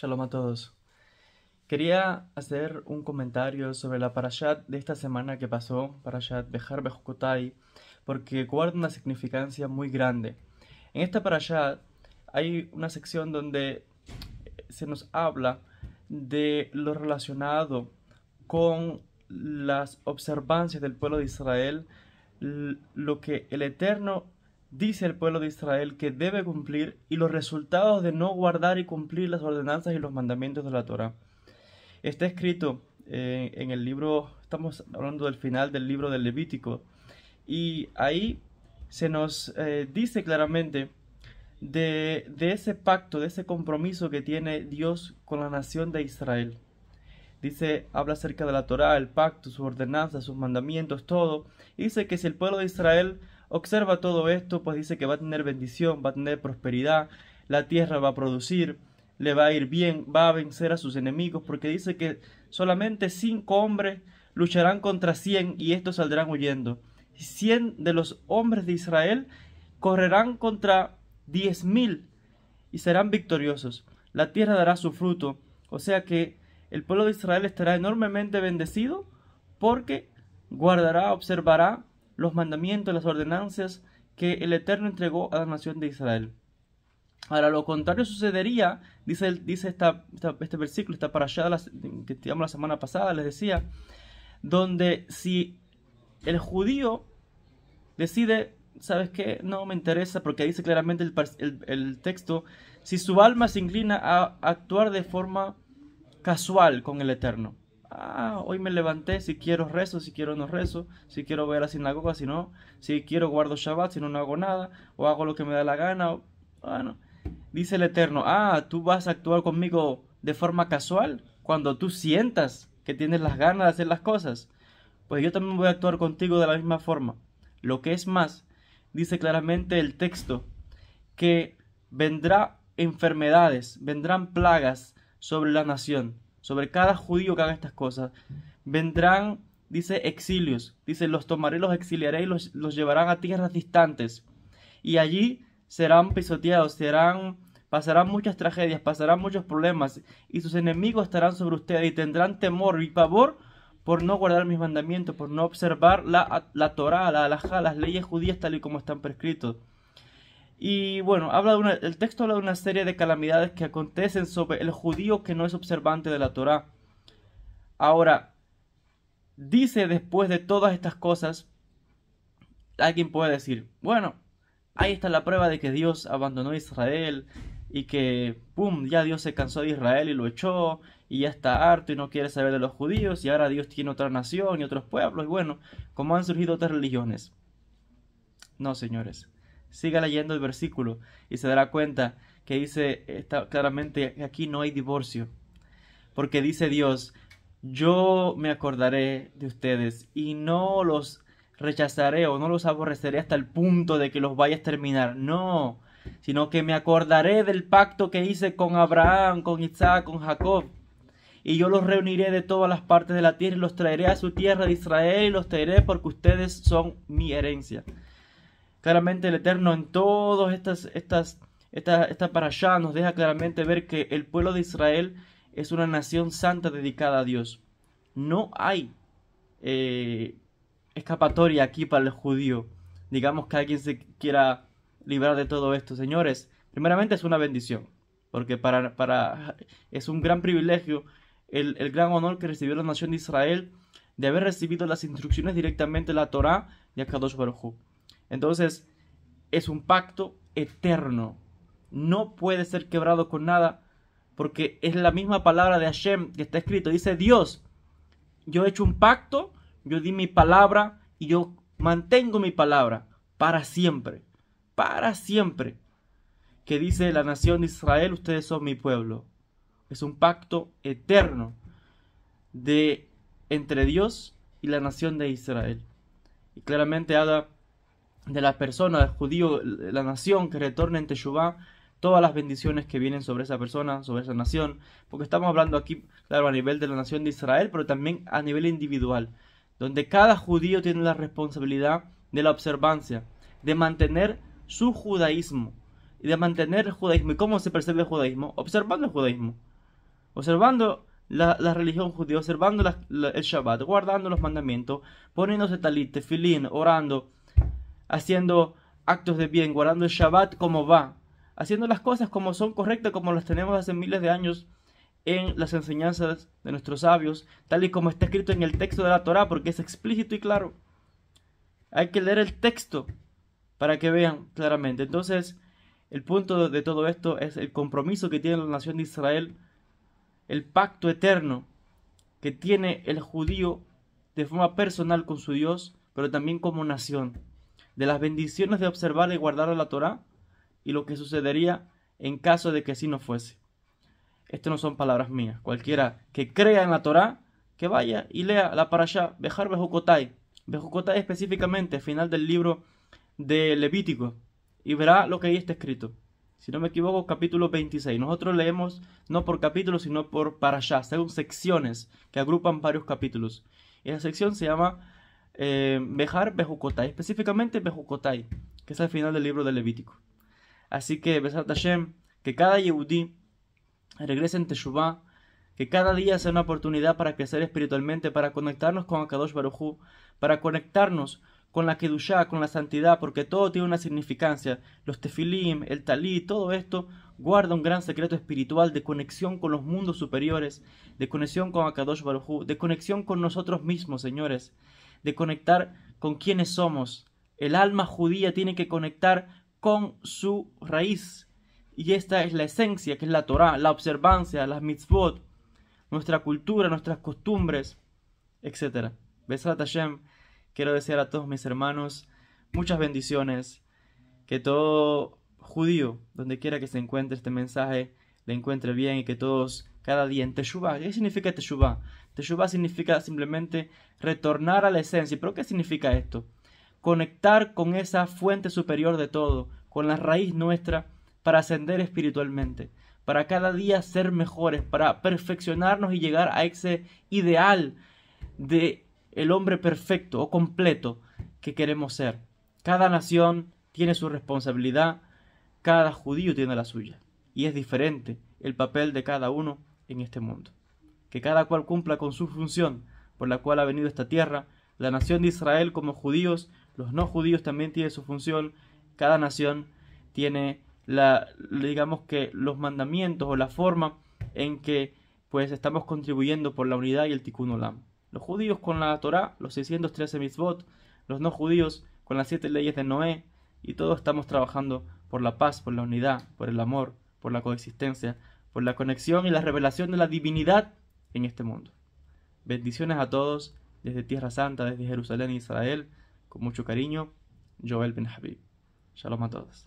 Shalom a todos. Quería hacer un comentario sobre la parashat de esta semana que pasó, parashat Bejar Bejukotai, porque guarda una significancia muy grande. En esta parashat hay una sección donde se nos habla de lo relacionado con las observancias del pueblo de Israel, lo que el Eterno dice el pueblo de Israel que debe cumplir y los resultados de no guardar y cumplir las ordenanzas y los mandamientos de la Torah. Está escrito eh, en el libro, estamos hablando del final del libro del Levítico, y ahí se nos eh, dice claramente de, ese pacto, de ese compromiso que tiene Dios con la nación de Israel. Dice, habla acerca de la Torah, el pacto, sus ordenanzas, sus mandamientos, todo. dice que si el pueblo de Israel Observa todo esto, pues dice que va a tener bendición, va a tener prosperidad, la tierra va a producir, le va a ir bien, va a vencer a sus enemigos, porque dice que solamente cinco hombres lucharán contra cien y estos saldrán huyendo. Cien de los hombres de Israel correrán contra diez mil y serán victoriosos. La tierra dará su fruto. O sea que el pueblo de Israel estará enormemente bendecido porque guardará, observará los mandamientos, las ordenanzas que el Eterno entregó a la nación de Israel. Ahora, lo contrario sucedería, dice, dice esta, este versículo, está para allá que digamos la semana pasada, les decía, donde si el judío decide, ¿sabes qué? No me interesa, porque dice claramente el texto, si su alma se inclina a actuar de forma casual con el Eterno ah, hoy me levanté, si quiero rezo, si quiero no rezo, si quiero ver a la sinagoga, si no, si quiero guardo Shabbat, si no, no hago nada, o hago lo que me da la gana, bueno, dice el Eterno, ah, tú vas a actuar conmigo de forma casual, cuando tú sientas que tienes las ganas de hacer las cosas, pues yo también voy a actuar contigo de la misma forma. Lo que es más, dice claramente el texto, que vendrán enfermedades, vendrán plagas sobre la nación sobre cada judío que haga estas cosas. Vendrán, dice, exilios. Dice, los tomaré, los exiliaré y los, llevarán a tierras distantes. Y allí serán pisoteados, serán, pasarán muchas tragedias, pasarán muchos problemas. Y sus enemigos estarán sobre ustedes y tendrán temor y pavor por no guardar mis mandamientos, por no observar la, la Torah, la halajá, las leyes judías tal y como están prescritos. Y bueno, habla el texto habla de una serie de calamidades que acontecen sobre el judío que no es observante de la Torá. Ahora, dice después de todas estas cosas, alguien puede decir, bueno, ahí está la prueba de que Dios abandonó a Israel y que, ¡pum!, ya Dios se cansó de Israel y lo echó y ya está harto y no quiere saber de los judíos y ahora Dios tiene otra nación y otros pueblos y bueno, como han surgido otras religiones. No, señores. Siga leyendo el versículo y se dará cuenta que dice está, claramente aquí no hay divorcio. Porque dice Dios, yo me acordaré de ustedes y no los rechazaré o no los aborreceré hasta el punto de que los vaya a terminar. No, sino que me acordaré del pacto que hice con Abraham, con Isaac, con Jacob. Y yo los reuniré de todas las partes de la tierra y los traeré a su tierra de Israel y los traeré porque ustedes son mi herencia claramente el Eterno en todas estas, estas, para allá nos deja claramente ver que el pueblo de Israel es una nación santa dedicada a Dios. No hay eh, escapatoria aquí para el judío. Digamos que alguien se quiera librar de todo esto, señores. Primeramente es una bendición, porque para, para es un gran privilegio el, gran honor que recibió la nación de Israel de haber recibido las instrucciones directamente de la Torá de Akadosh Baruj entonces, es un pacto eterno. No puede ser quebrado con nada, porque es la misma palabra de Hashem que está escrito. Dice Dios, yo he hecho un pacto, yo di mi palabra y yo mantengo mi palabra para siempre, para siempre. Que dice la nación de Israel, ustedes son mi pueblo. Es un pacto eterno de entre Dios y la nación de Israel. Y claramente Ada de la persona, del judío, la nación que retorna en Teshuvah, todas las bendiciones que vienen sobre esa persona, sobre esa nación, porque estamos hablando aquí, claro, a nivel de la nación de Israel, pero también a nivel individual, donde cada judío tiene la responsabilidad de la observancia, de mantener su judaísmo, y de mantener el judaísmo. ¿Y cómo se percibe el judaísmo? Observando el judaísmo, observando la, religión judía, observando el Shabbat, guardando los mandamientos, poniéndose talit, filín, orando, haciendo actos de bien, guardando el Shabbat como va, haciendo las cosas como son correctas, como las tenemos hace miles de años en las enseñanzas de nuestros sabios, tal y como está escrito en el texto de la Torá, porque es explícito y claro. Hay que leer el texto para que vean claramente. Entonces, el punto de todo esto es el compromiso que tiene la nación de Israel, el pacto eterno que tiene el judío de forma personal con su Dios, pero también como nación de las bendiciones de observar y guardar la Torá y lo que sucedería en caso de que así no fuese. Estas no son palabras mías. Cualquiera que crea en la Torá, que vaya y lea la parasha Bejar Bejukotai, Bejukotai específicamente, final del libro de Levítico, y verá lo que ahí está escrito. Si no me equivoco, capítulo 26. Nosotros leemos no por capítulos, sino por parashá, según secciones que agrupan varios capítulos. Y la sección se llama eh, Bejar Bejucotay, específicamente Bejucotay, que es al final del libro de Levítico. Así que, Besat Hashem, que cada Yehudí regrese en Teshuvah, que cada día sea una oportunidad para crecer espiritualmente, para conectarnos con Akadosh Barujú, para conectarnos con la Kedushá, con la santidad, porque todo tiene una significancia. Los tefilim, el talí, todo esto guarda un gran secreto espiritual de conexión con los mundos superiores, de conexión con Akadosh Barujú, de conexión con nosotros mismos, señores de conectar con quienes somos. El alma judía tiene que conectar con su raíz. Y esta es la esencia, que es la Torah, la observancia, las mitzvot, nuestra cultura, nuestras costumbres, etc. Besrat quiero desear a todos mis hermanos muchas bendiciones. Que todo judío, donde quiera que se encuentre este mensaje, le encuentre bien y que todos cada día en Teshuvah. ¿Qué significa Teshuvah? Teshuvah significa simplemente retornar a la esencia. ¿Pero qué significa esto? Conectar con esa fuente superior de todo, con la raíz nuestra, para ascender espiritualmente, para cada día ser mejores, para perfeccionarnos y llegar a ese ideal de el hombre perfecto o completo que queremos ser. Cada nación tiene su responsabilidad, cada judío tiene la suya, y es diferente el papel de cada uno en este mundo. Que cada cual cumpla con su función por la cual ha venido esta tierra, la nación de Israel como judíos, los no judíos también tienen su función, cada nación tiene la digamos que los mandamientos o la forma en que pues estamos contribuyendo por la unidad y el tikkun olam. Los judíos con la Torá, los 613 mitzvot, los no judíos con las siete leyes de Noé y todos estamos trabajando por la paz, por la unidad, por el amor, por la coexistencia, por la conexión y la revelación de la divinidad en este mundo. Bendiciones a todos desde Tierra Santa, desde Jerusalén, y Israel. Con mucho cariño, Joel Ben Habib. Shalom a todos.